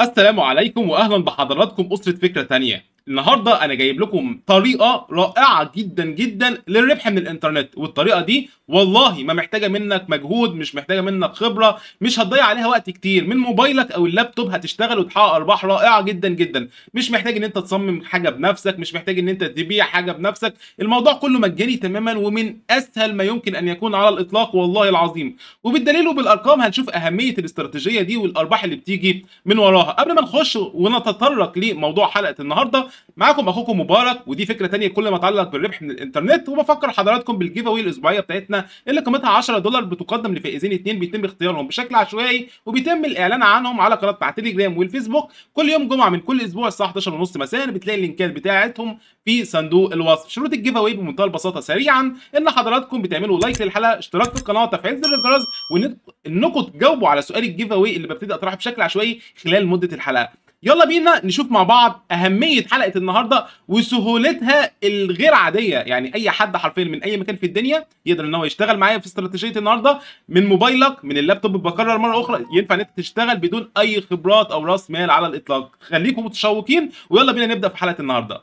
السلام عليكم واهلا بحضراتكم اسره فكره تانية النهارده انا جايب لكم طريقه رائعه جدا جدا للربح من الانترنت والطريقه دي والله ما محتاجه منك مجهود مش محتاجه منك خبره مش هتضيع عليها وقت كتير من موبايلك او اللابتوب هتشتغل وتحقق ارباح رائعه جدا جدا مش محتاج ان انت تصمم حاجه بنفسك مش محتاج ان انت تبيع حاجه بنفسك الموضوع كله مجاني تماما ومن اسهل ما يمكن ان يكون على الاطلاق والله العظيم وبالدليل وبالارقام هنشوف اهميه الاستراتيجيه دي والارباح اللي بتيجي من وراها قبل ما نخش ونتطرق لموضوع حلقه النهارده معاكم اخوكم مبارك ودي فكره تانية كل ما تعلق بالربح من الانترنت وبفكر حضراتكم بالجيف اوي الاسبوعيه بتاعتنا اللي قيمتها 10 دولار بتقدم لفائزين اثنين بيتم اختيارهم بشكل عشوائي وبيتم الاعلان عنهم على قناتنا على تليجرام والفيسبوك كل يوم جمعه من كل اسبوع الساعه 11:30 مساء بتلاقي اللينكات بتاعتهم في صندوق الوصف شروط الجيف اوي بمنتهى البساطه سريعا ان حضراتكم بتعملوا لايك للحلقه اشتراك في القناه وتفعيل زر الجرس وانكم تجاوبوا على سؤال الجيف اوي اللي ببتدي اطرحه بشكل عشوائي خلال مده الحلقه يلا بينا نشوف مع بعض اهميه حلقه النهارده وسهولتها الغير عاديه يعني اي حد حرفيا من اي مكان في الدنيا يقدر ان هو يشتغل معايا في استراتيجيه النهارده من موبايلك من اللابتوب بكرر مره اخرى ينفع ان انت تشتغل بدون اي خبرات او راس مال على الاطلاق خليكم متشوقين ويلا بينا نبدا في حلقه النهارده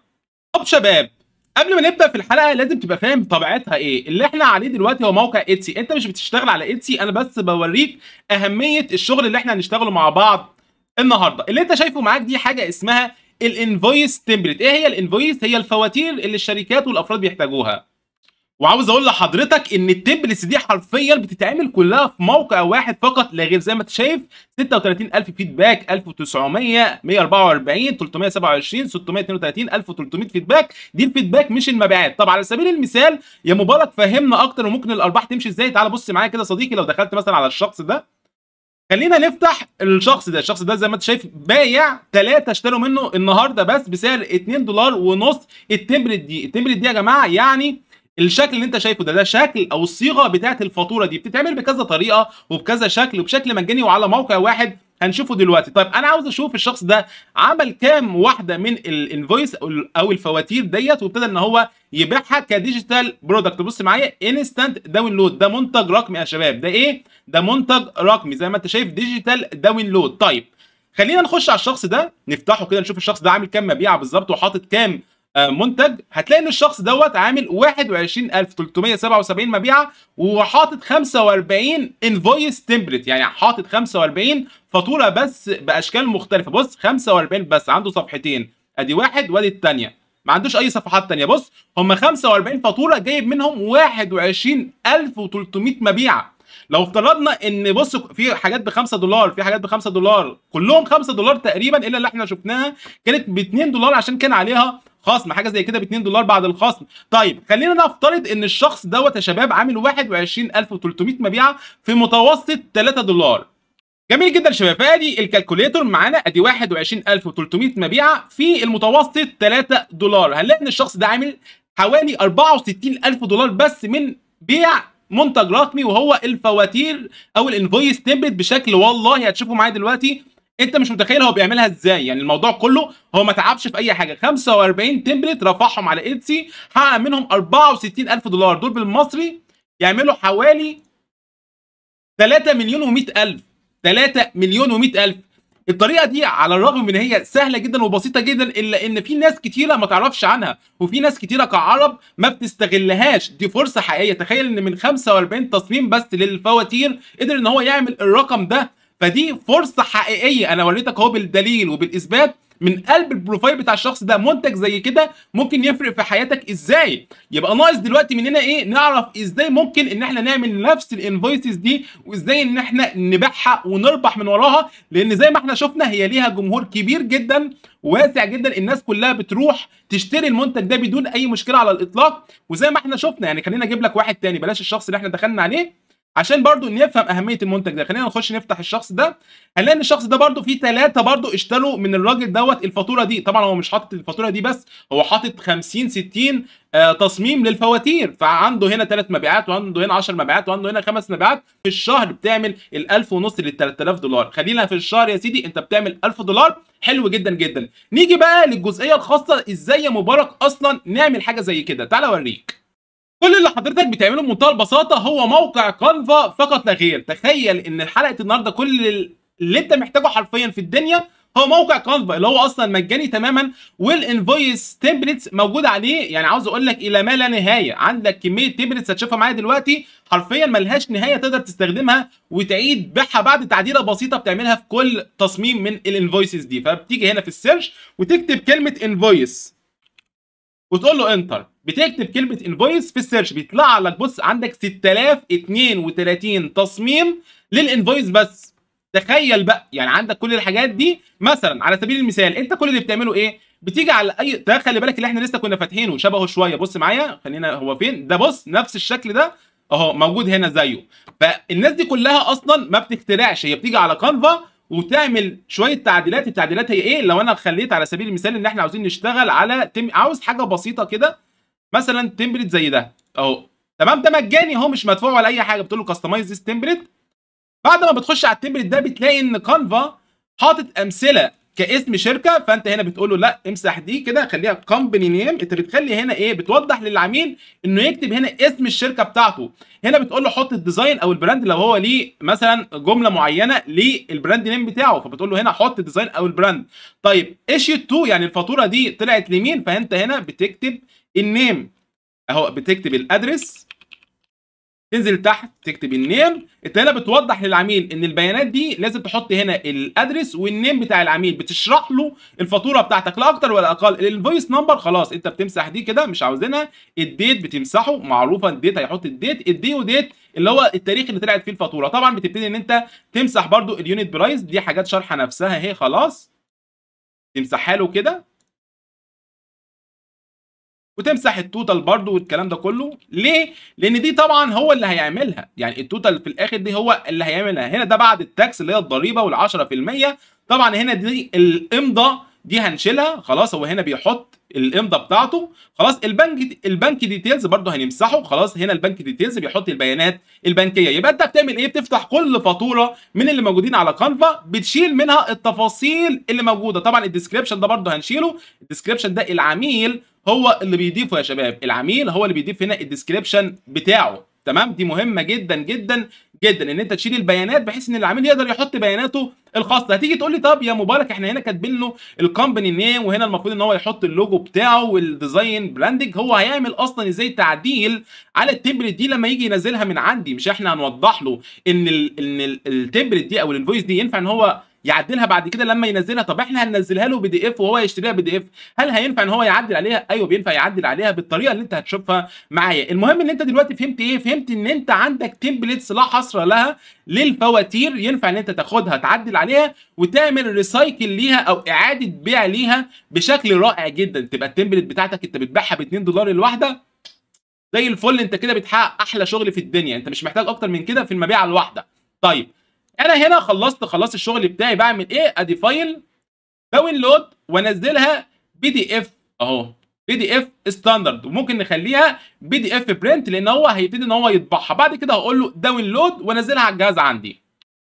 طب شباب قبل ما نبدا في الحلقه لازم تبقى فاهم طبيعتها ايه اللي احنا عليه دلوقتي هو موقع اتسي انت مش بتشتغل على اتسي انا بس بوريك اهميه الشغل اللي احنا هنشتغله مع بعض النهارده اللي انت شايفه معاك دي حاجه اسمها الانفويس تمبلت ايه هي الانفويس هي الفواتير اللي الشركات والافراد بيحتاجوها وعاوز اقول لحضرتك ان التمبلتس دي حرفيا بتتعمل كلها في موقع واحد فقط لا غير زي ما انت شايف 36000 فيدباك 1900 144 327 632 1300 فيدباك دي الفيدباك مش المبيعات طب على سبيل المثال يا مبارك فهمنا اكتر وممكن الارباح تمشي ازاي تعال بص معايا كده صديقي لو دخلت مثلا على الشخص ده خلينا نفتح الشخص ده الشخص ده زي ما انت شايف بايع ثلاثة اشتروا منه النهارده بس بسعر 2 دولار ونص التمبلت دي التمبلت دي يا جماعه يعني الشكل اللي انت شايفه ده ده شكل او الصيغه بتاعه الفاتوره دي بتتعمل بكذا طريقه وبكذا شكل وبشكل مجاني وعلى موقع واحد هنشوفه دلوقتي طيب انا عاوز اشوف الشخص ده عمل كام واحده من الانفويس او الفواتير ديت وابتدى ان هو يبيعها كديجيتال برودكت بص معايا انستنت داونلود ده منتج رقمي يا شباب ده ايه ده منتج رقمي زي ما انت شايف ديجيتال داونلود طيب خلينا نخش على الشخص ده نفتحه كده نشوف الشخص ده عامل كام مبيعه بالظبط وحاطط كام آه، منتج هتلاقي ان الشخص دوت عامل 21377 مبيعه وحاطط 45 انفويس تمبلت يعني حاطط 45 فاتوره بس باشكال مختلفه بص 45 بس عنده صفحتين ادي واحد وادي الثانيه ما عندوش اي صفحات ثانيه بص هم 45 فاتوره جايب منهم 21300 مبيعه لو افترضنا ان بص في حاجات ب 5 دولار في حاجات ب 5 دولار كلهم 5 دولار تقريبا الا اللي احنا شفناها كانت ب 2 دولار عشان كان عليها خصم حاجه زي كده ب 2 دولار بعد الخصم طيب خلينا نفترض ان الشخص دوت يا شباب عامل 21300 مبيعه في متوسط 3 دولار جميل جدا يا شباب فادي الكالكوليتور معانا ادي 21300 مبيعه في المتوسط 3 دولار هنلاقي ان الشخص ده عامل حوالي 64000 دولار بس من بيع منتج رقمي وهو الفواتير او الانفويس تمبلت بشكل والله هتشوفه معايا دلوقتي انت مش متخيل هو بيعملها ازاي يعني الموضوع كله هو ما تعبش في اي حاجه 45 تمبلت رفعهم على ايتسي حقق منهم 64000 دولار دول بالمصري يعملوا حوالي 3 مليون و100 الف 3 مليون و100 الف الطريقه دي على الرغم من هي سهله جدا وبسيطه جدا الا ان في ناس كتيره ما تعرفش عنها وفي ناس كتيره كعرب ما بتستغلهاش دي فرصه حقيقيه تخيل ان من 45 تصميم بس للفواتير قدر ان هو يعمل الرقم ده فدي فرصه حقيقيه انا وريتك اهو بالدليل وبالاثبات من قلب البروفايل بتاع الشخص ده منتج زي كده ممكن يفرق في حياتك ازاي يبقى ناقص دلوقتي مننا ايه نعرف ازاي ممكن ان احنا نعمل نفس الانفويسز دي وازاي ان احنا نبيعها ونربح من وراها لان زي ما احنا شفنا هي ليها جمهور كبير جدا واسع جدا الناس كلها بتروح تشتري المنتج ده بدون اي مشكله على الاطلاق وزي ما احنا شفنا يعني خلينا اجيب لك واحد تاني بلاش الشخص اللي احنا دخلنا عليه عشان برضو نفهم اهميه المنتج ده خلينا نخش نفتح الشخص ده هنلاقي ان الشخص ده برضو فيه ثلاثه برضو اشتروا من الراجل دوت الفاتوره دي طبعا هو مش حاطط الفاتوره دي بس هو حاطط 50 60 آه تصميم للفواتير فعنده هنا ثلاث مبيعات وعنده هنا 10 مبيعات وعنده هنا خمس مبيعات في الشهر بتعمل ال 1000 ونص لل 3000 دولار خلينا في الشهر يا سيدي انت بتعمل 1000 دولار حلو جدا جدا نيجي بقى للجزئيه الخاصه ازاي يا مبارك اصلا نعمل حاجه زي كده تعالى اوريك كل اللي حضرتك بتعمله بمنتهى البساطه هو موقع كانفا فقط لا غير تخيل ان حلقه النهارده كل اللي انت محتاجه حرفيا في الدنيا هو موقع كانفا اللي هو اصلا مجاني تماما والانفويس تمبلتس موجود عليه يعني عاوز اقول لك الى ما لا نهايه عندك كميه تمبلتس هتشوفها معايا دلوقتي حرفيا ملهاش نهايه تقدر تستخدمها وتعيد بيعها بعد تعديله بسيطه بتعملها في كل تصميم من الانفويسز دي فبتيجي هنا في السيرش وتكتب كلمه انفويس وتقول له انتر بتكتب كلمه انفويس في السيرش بيطلع لك بص عندك 6032 تصميم للانفويس بس تخيل بقى يعني عندك كل الحاجات دي مثلا على سبيل المثال انت كل اللي بتعمله ايه بتيجي على اي ده خلي بالك اللي احنا لسه كنا فاتحينه شبهه شويه بص معايا خلينا هو فين ده بص نفس الشكل ده اهو موجود هنا زيه فالناس دي كلها اصلا ما بتخترعش هي بتيجي على كانفا وتعمل شويه تعديلات التعديلات هي ايه لو انا خليت على سبيل المثال ان احنا عاوزين نشتغل على تم... عاوز حاجه بسيطه كده مثلا تمبلت زي ده اهو تمام ده مجاني اهو مش مدفوع ولا اي حاجه بتقول له كاستمايز ذيس تمبلت بعد ما بتخش على التمبلت ده بتلاقي ان كانفا حاطط امثله كاسم شركه فانت هنا بتقول له لا امسح دي كده خليها كومباني نيم انت بتخلي هنا ايه بتوضح للعميل انه يكتب هنا اسم الشركه بتاعته هنا بتقول له حط الديزاين او البراند لو هو ليه مثلا جمله معينه للبراند نيم بتاعه فبتقول له هنا حط الديزاين او البراند طيب ايش 2 يعني الفاتوره دي طلعت لمين فانت هنا بتكتب النيم اهو بتكتب الادرس تنزل تحت تكتب النيم هنا بتوضح للعميل ان البيانات دي لازم تحط هنا الادرس والنيم بتاع العميل بتشرح له الفاتوره بتاعتك لا اكتر ولا اقل الفويس نمبر خلاص انت بتمسح دي كده مش عاوزينها الديت بتمسحه معروفه الديت هيحط الديت الدي وديت اللي هو التاريخ اللي طلعت فيه الفاتوره طبعا بتبتدي ان انت تمسح برده اليونت برايس دي حاجات شارحه نفسها اهي خلاص تمسحها له كده وتمسح التوتال برضو والكلام ده كله ليه لان دي طبعا هو اللي هيعملها يعني التوتال في الاخر دي هو اللي هيعملها هنا ده بعد التاكس اللي هي الضريبه وال10% طبعا هنا دي الامضه دي هنشيلها خلاص هو هنا بيحط الامضه بتاعته خلاص البنك دي البنك ديتيلز برده هنمسحه خلاص هنا البنك ديتيلز بيحط البيانات البنكيه يبقى انت بتعمل ايه بتفتح كل فاتوره من اللي موجودين على كانفا بتشيل منها التفاصيل اللي موجوده طبعا الديسكريبشن ده برده هنشيله الديسكريبشن ده العميل هو اللي بيضيفه يا شباب العميل هو اللي بيضيف هنا الديسكريبشن بتاعه تمام دي مهمه جدا جدا جدا ان انت تشيل البيانات بحيث ان العميل يقدر يحط بياناته الخاصه هتيجي تقول لي طب يا مبارك احنا هنا كاتبين له الكومباني نيم وهنا المفروض ان هو يحط اللوجو بتاعه والديزاين براندنج هو هيعمل اصلا ازاي تعديل على التمبلت دي لما يجي ينزلها من عندي مش احنا هنوضح له ان ان التمبلت دي او الانفويس دي ينفع ان هو يعدلها بعد كده لما ينزلها طب احنا هننزلها له بي دي اف وهو يشتريها بي دي اف هل هينفع ان هو يعدل عليها ايوه بينفع يعدل عليها بالطريقه اللي انت هتشوفها معايا المهم ان انت دلوقتي فهمت ايه فهمت ان انت عندك تمبلتس لا حصر لها للفواتير ينفع ان انت تاخدها تعدل عليها وتعمل ريسايكل ليها او اعاده بيع ليها بشكل رائع جدا تبقى التمبلت بتاعتك انت بتبيعها ب 2 دولار الواحده زي الفل انت كده بتحقق احلى شغل في الدنيا انت مش محتاج اكتر من كده في المبيعه الواحده طيب انا هنا خلصت خلاص الشغل بتاعي بعمل ايه ادي فايل داونلود وانزلها بي دي اف اهو بي دي اف ستاندرد وممكن نخليها بي دي اف برنت لان هو هيبتدي ان هو يطبعها بعد كده هقول له داونلود وانزلها على الجهاز عندي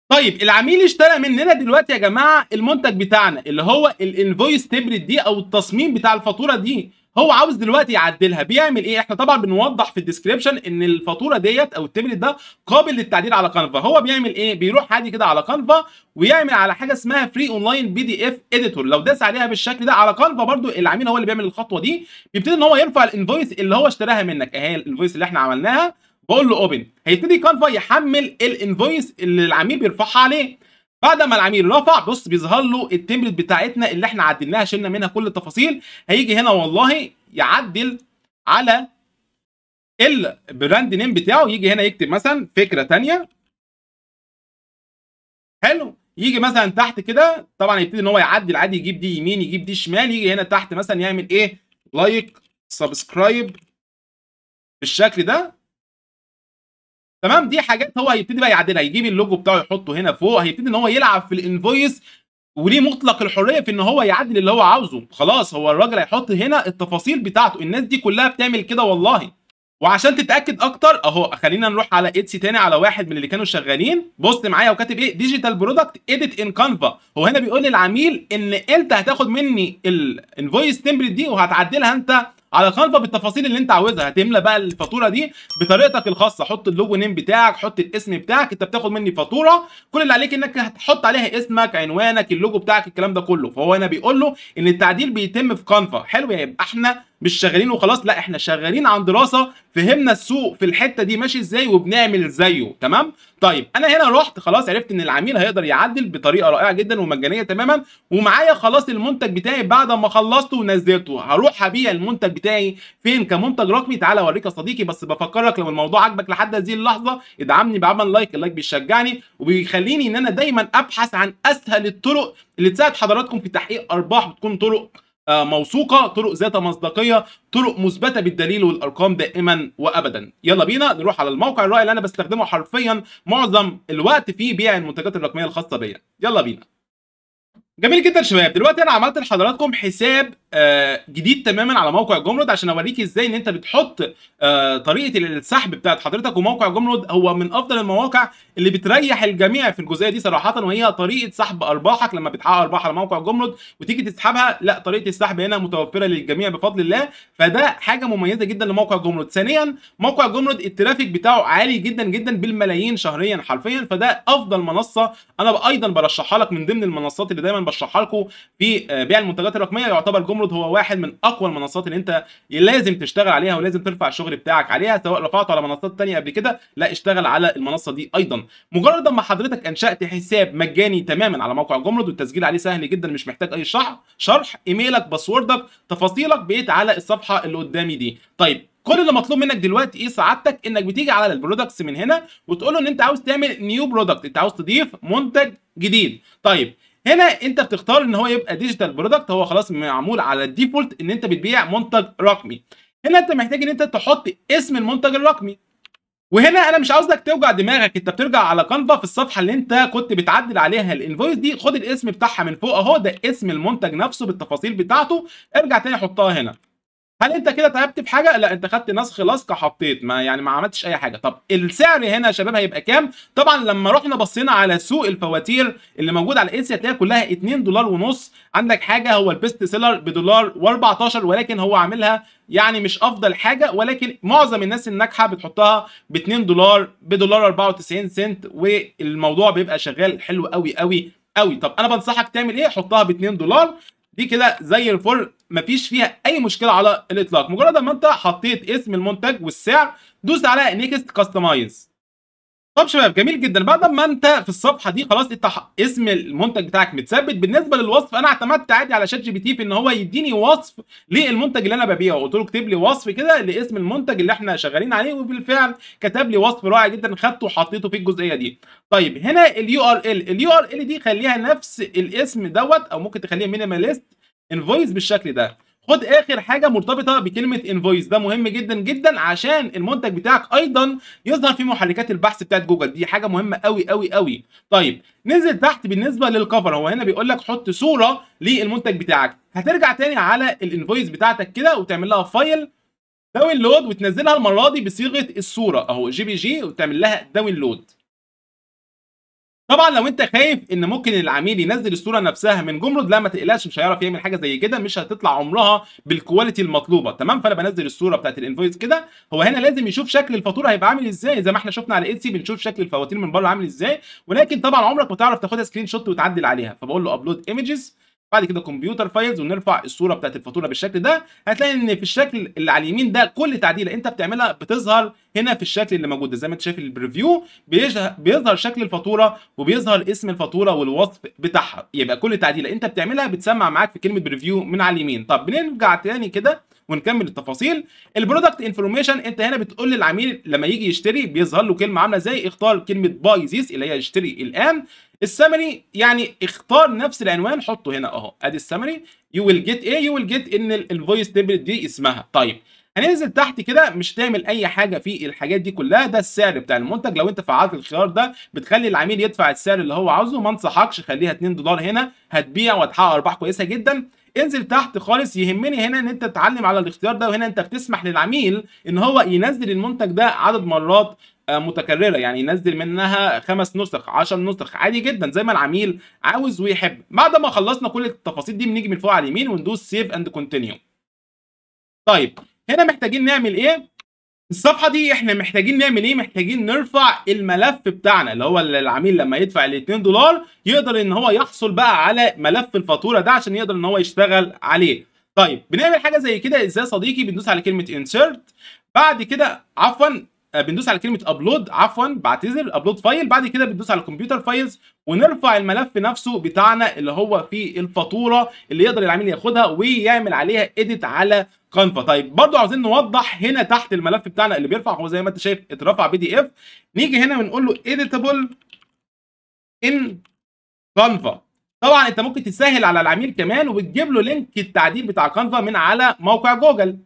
طيب العميل اشترى مننا دلوقتي يا جماعه المنتج بتاعنا اللي هو الانفويس تبريد دي او التصميم بتاع الفاتوره دي هو عاوز دلوقتي يعدلها بيعمل ايه احنا طبعا بنوضح في الديسكريبشن ان الفاتوره ديت او التبلت ده قابل للتعديل على كانفا هو بيعمل ايه بيروح عادي كده على كانفا ويعمل على حاجه اسمها فري اونلاين بي دي اف اديتور لو داس عليها بالشكل ده على كانفا برضو العميل هو اللي بيعمل الخطوه دي بيبتدي ان هو يرفع الانفويس اللي هو اشتراها منك اهي الانفويس اللي احنا عملناها بقول له اوبن هيبتدي كانفا يحمل الانفويس اللي العميل بيرفعها عليه بعد ما العميل رفع بص بيظهر له التمبلت بتاعتنا اللي احنا عدلناها شلنا منها كل التفاصيل هيجي هنا والله يعدل على البراند نيم بتاعه يجي هنا يكتب مثلا فكره ثانيه حلو يجي مثلا تحت كده طبعا يبتدي ان هو يعدل عادي يجيب دي يمين يجيب دي شمال يجي هنا تحت مثلا يعمل ايه لايك سبسكرايب بالشكل ده تمام دي حاجات هو هيبتدي بقى يعدلها يجيب اللوجو بتاعه يحطه هنا فوق هيبتدي ان هو يلعب في الانفويس وليه مطلق الحريه في ان هو يعدل اللي هو عاوزه خلاص هو الراجل هيحط هنا التفاصيل بتاعته الناس دي كلها بتعمل كده والله وعشان تتاكد اكتر اهو خلينا نروح على اتسي تاني على واحد من اللي كانوا شغالين بص معايا وكاتب ايه ديجيتال برودكت اديت ان كانفا هو هنا بيقول للعميل ان انت هتاخد مني الانفويس تمبلت دي وهتعدلها انت على خلفه بالتفاصيل اللي انت عاوزها هتملى بقى الفاتوره دي بطريقتك الخاصه حط اللوجو نيم بتاعك حط الاسم بتاعك انت بتاخد مني فاتوره كل اللي عليك انك هتحط عليها اسمك عنوانك اللوجو بتاعك الكلام ده كله فهو انا بيقول له ان التعديل بيتم في كانفا حلو يبقى احنا مش شغالين وخلاص لا احنا شغالين عن دراسه فهمنا السوق في الحته دي ماشي ازاي وبنعمل زيه تمام طيب انا هنا رحت خلاص عرفت ان العميل هيقدر يعدل بطريقه رائعه جدا ومجانيه تماما ومعايا خلاص المنتج بتاعي بعد ما خلصته ونزلته هروح هبيع المنتج بتاعي فين كمنتج رقمي تعالى اوريك يا صديقي بس بفكرك لو الموضوع عجبك لحد هذه اللحظه ادعمني بعمل لايك اللايك بيشجعني وبيخليني ان انا دايما ابحث عن اسهل الطرق اللي تساعد حضراتكم في تحقيق ارباح وتكون طرق آه، موثوقه طرق ذات مصداقيه طرق مثبته بالدليل والارقام دائما وابدا يلا بينا نروح على الموقع الرائع اللي انا بستخدمه حرفيا معظم الوقت في بيع المنتجات الرقميه الخاصه بيا يلا بينا جميل جدا شباب دلوقتي انا عملت لحضراتكم حساب آه، جديد تماما على موقع جمرود عشان اوريك ازاي ان انت بتحط آه، طريقه السحب بتاعت حضرتك وموقع جمرود هو من افضل المواقع اللي بتريح الجميع في الجزئيه دي صراحه وهي طريقه سحب ارباحك لما بتحقق ارباح على موقع جمرود وتيجي تسحبها لا طريقه السحب هنا متوفره للجميع بفضل الله فده حاجه مميزه جدا لموقع جمرود ثانيا موقع جمرود الترافيك بتاعه عالي جدا جدا بالملايين شهريا حرفيا فده افضل منصه انا ايضا برشحها لك من ضمن المنصات اللي دايما بشرحها لكم في آه، بيع المنتجات الرقميه يعتبر جمرود نمرود هو واحد من اقوى المنصات اللي انت لازم تشتغل عليها ولازم ترفع الشغل بتاعك عليها سواء رفعته على منصات ثانيه قبل كده لا اشتغل على المنصه دي ايضا مجرد ما حضرتك انشات حساب مجاني تماما على موقع جمرد والتسجيل عليه سهل جدا مش محتاج اي شرح شرح ايميلك باسوردك تفاصيلك بقيت على الصفحه اللي قدامي دي طيب كل اللي مطلوب منك دلوقتي ايه سعادتك انك بتيجي على البرودكتس من هنا وتقول له ان انت عاوز تعمل نيو برودكت انت عاوز تضيف منتج جديد طيب هنا انت بتختار ان هو يبقى ديجيتال برودكت هو خلاص معمول على الديفولت ان انت بتبيع منتج رقمي هنا انت محتاج ان انت تحط اسم المنتج الرقمي وهنا انا مش عاوزك توجع دماغك انت بترجع على كانفا في الصفحه اللي انت كنت بتعدل عليها الانفويس دي خد الاسم بتاعها من فوق اهو ده اسم المنتج نفسه بالتفاصيل بتاعته ارجع تاني حطها هنا هل انت كده تعبت في حاجه لا انت خدت نسخ لاصق حطيت ما يعني ما عملتش اي حاجه طب السعر هنا يا شباب هيبقى كام طبعا لما رحنا بصينا على سوق الفواتير اللي موجود على الانسي هتلاقيها كلها 2 دولار ونص عندك حاجه هو البيست سيلر بدولار و14 ولكن هو عاملها يعني مش افضل حاجه ولكن معظم الناس الناجحه بتحطها ب 2 دولار بدولار 94 سنت والموضوع بيبقى شغال حلو قوي قوي قوي طب انا بنصحك تعمل ايه حطها ب 2 دولار دي كده زي الفل مفيش فيها اي مشكله على الاطلاق مجرد ما انت حطيت اسم المنتج والسعر دوس على نيكست كاستمايز طب شباب جميل جدا بعد ما انت في الصفحه دي خلاص انت اسم المنتج بتاعك متثبت بالنسبه للوصف انا اعتمدت عادي على شات جي بي تي في ان هو يديني وصف للمنتج اللي انا ببيعه قلت له اكتب لي وصف كده لاسم المنتج اللي احنا شغالين عليه وبالفعل كتب لي وصف رائع جدا خدته وحطيته في الجزئيه دي طيب هنا اليو ار ال اليو ار ال دي خليها نفس الاسم دوت او ممكن تخليها مينيماليست انفويس بالشكل ده خد اخر حاجه مرتبطه بكلمه انفويس ده مهم جدا جدا عشان المنتج بتاعك ايضا يظهر في محركات البحث بتاعت جوجل دي حاجه مهمه قوي قوي قوي طيب نزل تحت بالنسبه للكفر هو هنا بيقول لك حط صوره للمنتج بتاعك هترجع تاني على الانفويس بتاعتك كده وتعمل لها فايل داونلود وتنزلها المره دي بصيغه الصوره اهو جي بي جي وتعمل لها داونلود طبعا لو انت خايف ان ممكن العميل ينزل الصوره نفسها من جمرد لا ما تقلقش مش هيعرف يعمل حاجه زي كده مش هتطلع عمرها بالكواليتي المطلوبه تمام فانا بنزل الصوره بتاعت الانفويس كده هو هنا لازم يشوف شكل الفاتوره هيبقى عامل ازاي زي ما احنا شفنا على ايتسي بنشوف شكل الفواتير من بره عامل ازاي ولكن طبعا عمرك ما تعرف تاخدها سكرين شوت وتعدل عليها فبقول له ابلود ايمجز بعد كده كمبيوتر فايلز ونرفع الصوره بتاعت الفاتوره بالشكل ده هتلاقي ان في الشكل اللي على اليمين ده كل تعديله انت بتعملها بتظهر هنا في الشكل اللي موجود زي ما انت شايف البريفيو بيظهر شكل الفاتوره وبيظهر اسم الفاتوره والوصف بتاعها يبقى كل تعديله انت بتعملها بتسمع معاك في كلمه بريفيو من على اليمين طب بنرجع تاني كده ونكمل التفاصيل البرودكت انفورميشن انت هنا بتقول للعميل لما يجي يشتري بيظهر له كلمه عامله ازاي اختار كلمه باي زيس اللي هي اشتري الان السمري يعني اختار نفس العنوان حطه هنا اهو ادي السمري يو ويل جيت ايه يو ويل جيت ان الفويس تمبلت دي اسمها طيب هننزل تحت كده مش تعمل اي حاجه في الحاجات دي كلها ده السعر بتاع المنتج لو انت فعلت الخيار ده بتخلي العميل يدفع السعر اللي هو عاوزه ما انصحكش خليها 2 دولار هنا هتبيع وهتحقق ارباح كويسه جدا انزل تحت خالص يهمني هنا ان انت تتعلم على الاختيار ده وهنا انت بتسمح للعميل ان هو ينزل المنتج ده عدد مرات آه، متكرره يعني ينزل منها خمس نسخ 10 نسخ عادي جدا زي ما العميل عاوز ويحب بعد ما خلصنا كل التفاصيل دي بنيجي من فوق على اليمين وندوس سيف اند كونتينيو طيب هنا محتاجين نعمل ايه الصفحه دي احنا محتاجين نعمل ايه محتاجين نرفع الملف بتاعنا اللي هو العميل لما يدفع ال 2 دولار يقدر ان هو يحصل بقى على ملف الفاتوره ده عشان يقدر ان هو يشتغل عليه طيب بنعمل حاجه زي كده ازاي صديقي بندوس على كلمه انسيرت بعد كده عفوا آه، بندوس على كلمه ابلود عفوا بعتذر ابلود فايل بعد كده بندوس على كمبيوتر فايلز ونرفع الملف نفسه بتاعنا اللي هو في الفاتوره اللي يقدر العميل ياخدها ويعمل عليها اديت على كانفا طيب برضو عاوزين نوضح هنا تحت الملف بتاعنا اللي بيرفع هو زي ما انت شايف اترفع بي دي اف نيجي هنا ونقول له اديتابل ان كانفا طبعا انت ممكن تسهل على العميل كمان وبتجيب له لينك التعديل بتاع كانفا من على موقع جوجل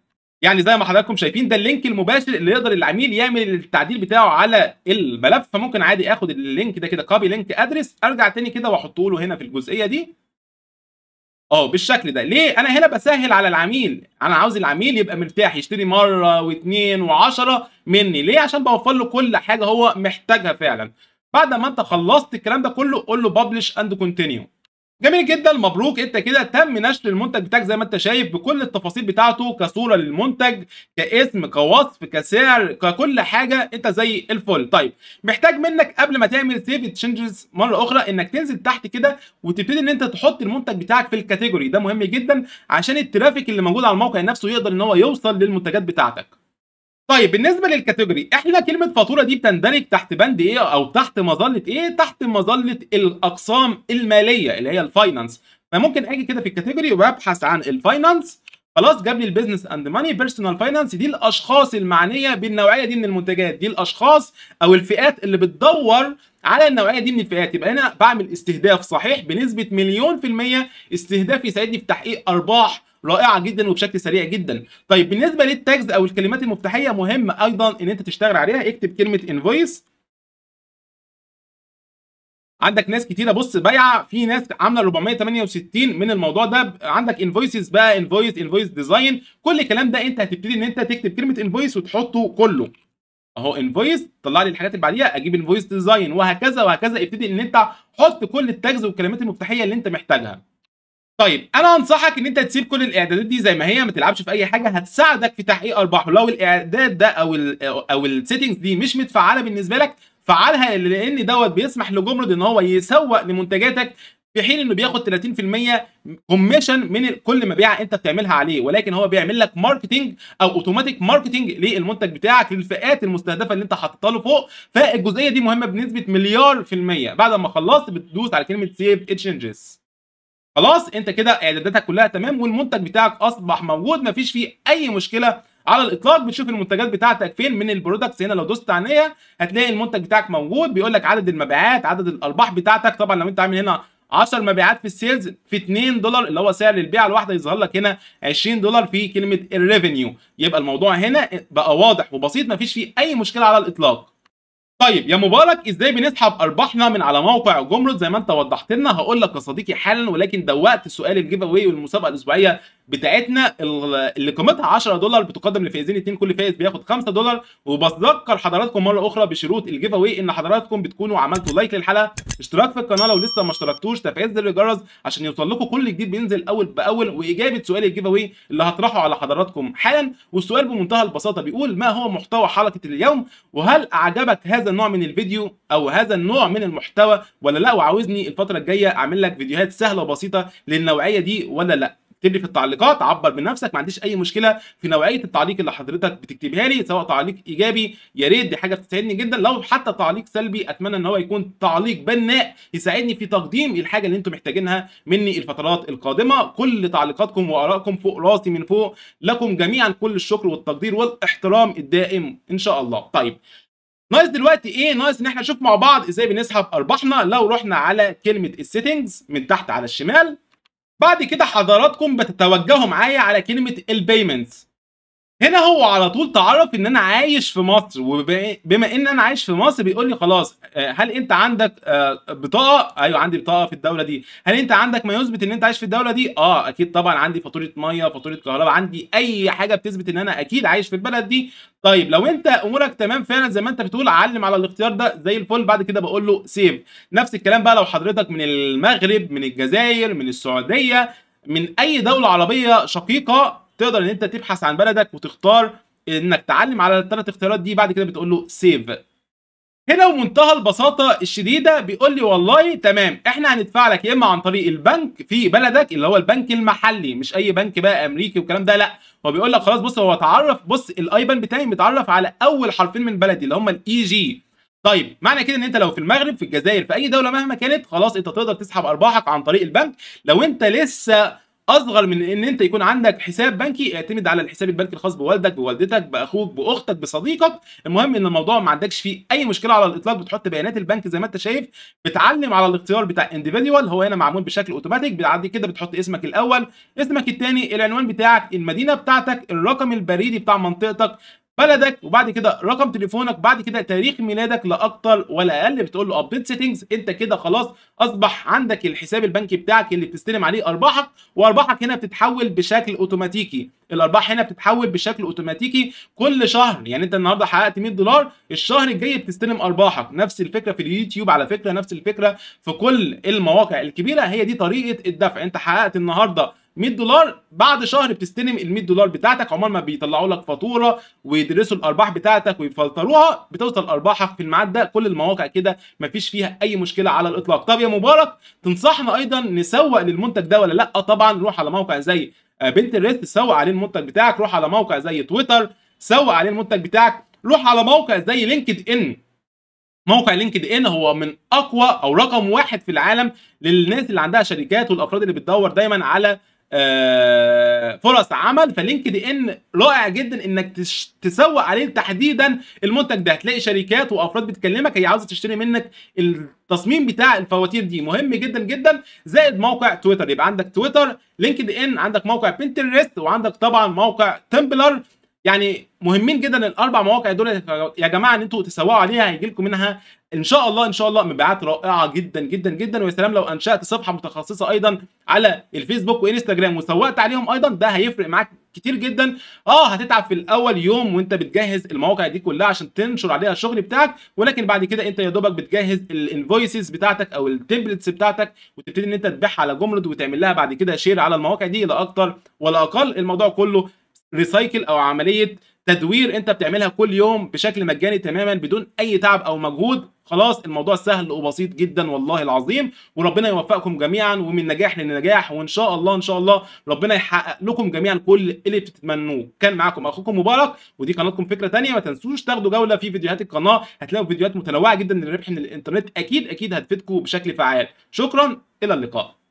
يعني زي ما حضراتكم شايفين ده اللينك المباشر اللي يقدر العميل يعمل التعديل بتاعه على الملف فممكن عادي اخد اللينك ده كده كوبي لينك ادرس ارجع تاني كده واحطه له هنا في الجزئيه دي اه بالشكل ده ليه انا هنا بسهل على العميل انا عاوز العميل يبقى مرتاح يشتري مره واثنين وعشرة مني ليه عشان بوفر له كل حاجه هو محتاجها فعلا بعد ما انت خلصت الكلام ده كله قول له ببلش اند كونتينيو جميل جدا مبروك انت كده تم نشر المنتج بتاعك زي ما انت شايف بكل التفاصيل بتاعته كصوره للمنتج كاسم كوصف كسعر ككل حاجه انت زي الفل طيب محتاج منك قبل ما تعمل سيف تشينجز مره اخرى انك تنزل تحت كده وتبتدي ان انت تحط المنتج بتاعك في الكاتيجوري ده مهم جدا عشان الترافيك اللي موجود على الموقع نفسه يقدر ان هو يوصل للمنتجات بتاعتك طيب بالنسبه للكاتيجوري احنا كلمه فاتوره دي بتندرج تحت بند ايه او تحت مظله ايه تحت مظله الاقسام الماليه اللي هي الفاينانس فممكن اجي كده في الكاتيجوري وابحث عن الفاينانس خلاص جاب لي البيزنس اند ماني بيرسونال فاينانس دي الاشخاص المعنيه بالنوعيه دي من المنتجات دي الاشخاص او الفئات اللي بتدور على النوعيه دي من الفئات يبقى هنا بعمل استهداف صحيح بنسبه مليون في الميه استهداف يساعدني في تحقيق ارباح رائعه جدا وبشكل سريع جدا طيب بالنسبه للتاجز او الكلمات المفتاحيه مهم ايضا ان انت تشتغل عليها اكتب كلمه انفويس عندك ناس كتيره بص بايعه في ناس عامله 468 من الموضوع ده عندك انفويسز بقى انفويس انفويس ديزاين كل الكلام ده انت هتبتدي ان انت تكتب كلمه انفويس وتحطه كله اهو انفويس طلع لي الحاجات اللي بعديها اجيب انفويس ديزاين وهكذا وهكذا ابتدي ان انت حط كل التاجز والكلمات المفتاحيه اللي انت محتاجها طيب انا انصحك ان انت تسيب كل الاعدادات دي زي ما هي ما تلعبش في اي حاجه هتساعدك في تحقيق ارباح ولو الاعداد ده او الـ او السيتنجز دي مش متفعله بالنسبه لك فعلها لان دوت بيسمح لجمرد ان هو يسوق لمنتجاتك في حين انه بياخد 30% كوميشن من كل مبيعه انت بتعملها عليه ولكن هو بيعمل لك ماركتنج او اوتوماتيك ماركتنج للمنتج بتاعك للفئات المستهدفه اللي انت حاططها له فوق فالجزئيه دي مهمه بنسبه مليار في الميه بعد ما خلصت بتدوس على كلمه سيف تشينجز خلاص انت كده اعداداتك كلها تمام والمنتج بتاعك اصبح موجود مفيش فيه اي مشكله على الاطلاق بتشوف المنتجات بتاعتك فين من البرودكتس هنا لو دوست عينيا هتلاقي المنتج بتاعك موجود بيقول لك عدد المبيعات عدد الارباح بتاعتك طبعا لو انت عامل هنا 10 مبيعات في السيلز في 2 دولار اللي هو سعر البيعه الواحده يظهر لك هنا 20 دولار في كلمه الريفينيو يبقى الموضوع هنا بقى واضح وبسيط مفيش فيه اي مشكله على الاطلاق طيب يا مبارك ازاي بنسحب ارباحنا من على موقع جمرك زي ما انت وضحت لنا هقول لك يا صديقي حالا ولكن دوقت سؤال الجيف اوي والمسابقه الاسبوعيه بتاعتنا اللي قيمتها 10 دولار بتقدم لفائزين اثنين كل فائز بياخد 5 دولار وبذكر حضراتكم مره اخرى بشروط الجيف اواي ان حضراتكم بتكونوا عملتوا لايك للحلقه اشتراك في القناه لو لسه ما اشتركتوش تفعيل زر الجرس عشان يوصل لكم كل جديد بينزل اول باول واجابه سؤال الجيف اواي اللي هطرحه على حضراتكم حالا والسؤال بمنتهى البساطه بيقول ما هو محتوى حلقه اليوم وهل اعجبك هذا النوع من الفيديو او هذا النوع من المحتوى ولا لا وعاوزني الفتره الجايه اعمل لك فيديوهات سهله وبسيطه للنوعيه دي ولا لا اكتب لي في التعليقات عبر بنفسك ما عنديش اي مشكله في نوعيه التعليق اللي حضرتك بتكتبها لي سواء تعليق ايجابي يا ريت دي حاجه بتساعدني جدا لو حتى تعليق سلبي اتمنى ان هو يكون تعليق بناء يساعدني في تقديم الحاجه اللي انتم محتاجينها مني الفترات القادمه كل تعليقاتكم وارائكم فوق راسي من فوق لكم جميعا كل الشكر والتقدير والاحترام الدائم ان شاء الله طيب ناقص دلوقتي ايه ناقص ان احنا نشوف مع بعض ازاي بنسحب ارباحنا لو رحنا على كلمه السيتنجز من تحت على الشمال بعد كده حضراتكم بتتوجهوا معايا على كلمه البيمنتس هنا هو على طول تعرف ان انا عايش في مصر وبما ان انا عايش في مصر بيقول لي خلاص آه، هل انت عندك آه، بطاقه ايوه عندي بطاقه في الدوله دي هل انت عندك ما يثبت ان انت عايش في الدوله دي اه اكيد طبعا عندي فاتوره ميه فاتوره كهرباء عندي اي حاجه بتثبت ان انا اكيد عايش في البلد دي طيب لو انت امورك تمام فعلا زي ما انت بتقول علم على الاختيار ده زي الفل بعد كده بقول له سيف نفس الكلام بقى لو حضرتك من المغرب من الجزائر من السعوديه من اي دوله عربيه شقيقه تقدر ان انت تبحث عن بلدك وتختار انك تعلم على الثلاث اختيارات دي بعد كده بتقول له سيف هنا ومنتهى البساطه الشديده بيقول لي والله تمام احنا هندفع لك يا اما عن طريق البنك في بلدك اللي هو البنك المحلي مش اي بنك بقى امريكي والكلام ده لا هو بيقول لك خلاص بص هو اتعرف بص الايبان بتاعي متعرف على اول حرفين من بلدي اللي هم الاي جي e طيب معنى كده ان انت لو في المغرب في الجزائر في اي دوله مهما كانت خلاص انت تقدر تسحب ارباحك عن طريق البنك لو انت لسه اصغر من ان انت يكون عندك حساب بنكي اعتمد على الحساب البنكي الخاص بوالدك بوالدتك باخوك باختك بصديقك المهم ان الموضوع ما عندكش فيه اي مشكله على الاطلاق بتحط بيانات البنك زي ما انت شايف بتعلم على الاختيار بتاع انديفيديوال هو هنا معمول بشكل اوتوماتيك بعد كده بتحط اسمك الاول اسمك الثاني العنوان بتاعك المدينه بتاعتك الرقم البريدي بتاع منطقتك بلدك وبعد كده رقم تليفونك بعد كده تاريخ ميلادك لا اكتر ولا اقل بتقول له ابديت سيتنجز انت كده خلاص اصبح عندك الحساب البنكي بتاعك اللي بتستلم عليه ارباحك وارباحك هنا بتتحول بشكل اوتوماتيكي الارباح هنا بتتحول بشكل اوتوماتيكي كل شهر يعني انت النهارده حققت 100 دولار الشهر الجاي بتستلم ارباحك نفس الفكره في اليوتيوب على فكره نفس الفكره في كل المواقع الكبيره هي دي طريقه الدفع انت حققت النهارده 100 دولار بعد شهر بتستلم ال 100 دولار بتاعتك عمال ما بيطلعوا لك فاتوره ويدرسوا الارباح بتاعتك ويفلتروها بتوصل ارباحك في الميعاد ده كل المواقع كده ما فيش فيها اي مشكله على الاطلاق طب يا مبارك تنصحنا ايضا نسوق للمنتج ده ولا لا طبعا روح على موقع زي بنترست آه، سوق عليه المنتج بتاعك روح على موقع زي تويتر سوق عليه المنتج بتاعك روح على موقع زي لينكد ان موقع لينكد ان هو من اقوى او رقم واحد في العالم للناس اللي عندها شركات والافراد اللي بتدور دايما على آه، فرص عمل فلينكد ان رائع جدا انك تسوق عليه تحديدا المنتج ده هتلاقي شركات وافراد بتكلمك هي عاوزه تشتري منك التصميم بتاع الفواتير دي مهم جدا جدا زائد موقع تويتر يبقى عندك تويتر لينكد ان عندك موقع بنترست وعندك طبعا موقع تمبلر يعني مهمين جدا الاربع مواقع دول يا جماعه ان انتوا تسوقوا عليها هيجي لكم منها ان شاء الله ان شاء الله مبيعات رائعه جدا جدا جدا ويا سلام لو انشات صفحه متخصصه ايضا على الفيسبوك وانستجرام وسوقت عليهم ايضا ده هيفرق معاك كتير جدا اه هتتعب في الاول يوم وانت بتجهز المواقع دي كلها عشان تنشر عليها الشغل بتاعك ولكن بعد كده انت يا دوبك بتجهز الانفويسز بتاعتك او التمبلتس بتاعتك وتبتدي ان انت تبيعها على جملة وتعمل لها بعد كده شير على المواقع دي لا اكتر ولا اقل الموضوع كله ريسايكل او عمليه تدوير انت بتعملها كل يوم بشكل مجاني تماما بدون اي تعب او مجهود خلاص الموضوع سهل وبسيط جدا والله العظيم وربنا يوفقكم جميعا ومن نجاح لنجاح وان شاء الله ان شاء الله ربنا يحقق لكم جميعا كل اللي بتتمنوه كان معاكم اخوكم مبارك ودي قناتكم فكره ثانيه ما تنسوش تاخدوا جوله في فيديوهات القناه هتلاقوا فيديوهات متنوعه جدا للربح من الانترنت اكيد اكيد هتفيدكم بشكل فعال شكرا الى اللقاء